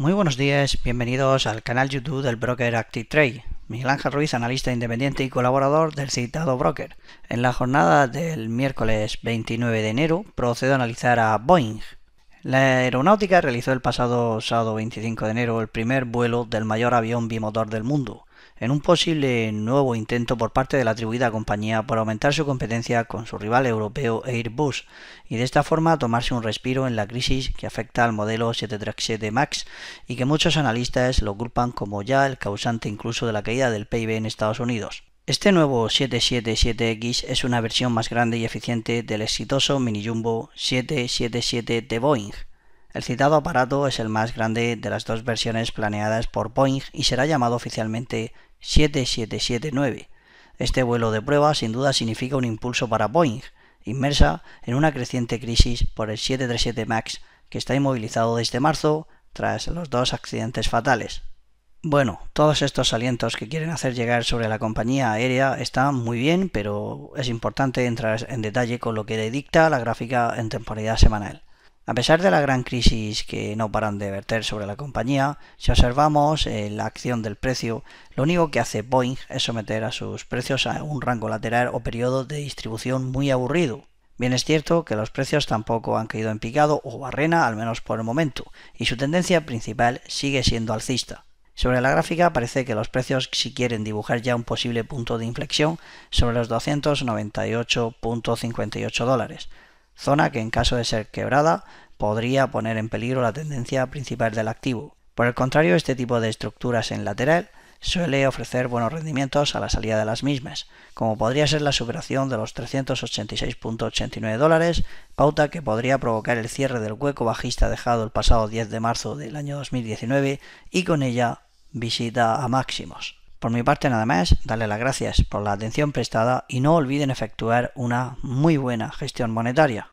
Muy buenos días, bienvenidos al canal YouTube del broker ActiveTrade. Miguel Ángel Ruiz, analista independiente y colaborador del citado broker. En la jornada del miércoles 29 de enero procedo a analizar a Boeing. La aeronáutica realizó el pasado sábado 25 de enero el primer vuelo del mayor avión bimotor del mundo, en un posible nuevo intento por parte de la atribuida compañía por aumentar su competencia con su rival europeo Airbus y de esta forma tomarse un respiro en la crisis que afecta al modelo 737 MAX y que muchos analistas lo culpan como ya el causante incluso de la caída del PIB en Estados Unidos. Este nuevo 777X es una versión más grande y eficiente del exitoso mini jumbo 777 de Boeing, el citado aparato es el más grande de las dos versiones planeadas por Boeing y será llamado oficialmente 7779. Este vuelo de prueba sin duda significa un impulso para Boeing, inmersa en una creciente crisis por el 737 MAX, que está inmovilizado desde marzo tras los dos accidentes fatales. Bueno, todos estos alientos que quieren hacer llegar sobre la compañía aérea están muy bien, pero es importante entrar en detalle con lo que dicta la gráfica en temporalidad semanal. A pesar de la gran crisis que no paran de verter sobre la compañía, si observamos eh, la acción del precio, lo único que hace Boeing es someter a sus precios a un rango lateral o periodo de distribución muy aburrido. Bien es cierto que los precios tampoco han caído en picado o barrena, al menos por el momento, y su tendencia principal sigue siendo alcista. Sobre la gráfica parece que los precios si quieren dibujar ya un posible punto de inflexión sobre los 298.58 dólares, zona que en caso de ser quebrada podría poner en peligro la tendencia principal del activo. Por el contrario, este tipo de estructuras en lateral suele ofrecer buenos rendimientos a la salida de las mismas, como podría ser la superación de los 386.89 dólares, pauta que podría provocar el cierre del hueco bajista dejado el pasado 10 de marzo del año 2019 y con ella visita a máximos. Por mi parte nada más, darle las gracias por la atención prestada y no olviden efectuar una muy buena gestión monetaria.